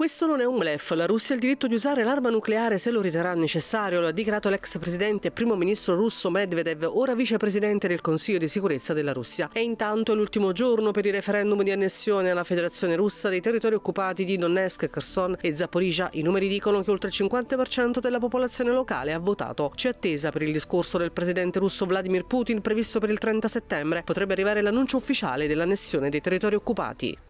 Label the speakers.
Speaker 1: Questo non è un blef. La Russia ha il diritto di usare l'arma nucleare se lo riterrà necessario, lo ha dichiarato l'ex presidente e primo ministro russo Medvedev, ora vicepresidente del Consiglio di sicurezza della Russia. E intanto è l'ultimo giorno per il referendum di annessione alla Federazione russa dei territori occupati di Donetsk, Kherson e Zaporizhia. I numeri dicono che oltre il 50% della popolazione locale ha votato. C'è attesa per il discorso del presidente russo Vladimir Putin previsto per il 30 settembre. Potrebbe arrivare l'annuncio ufficiale dell'annessione dei territori occupati.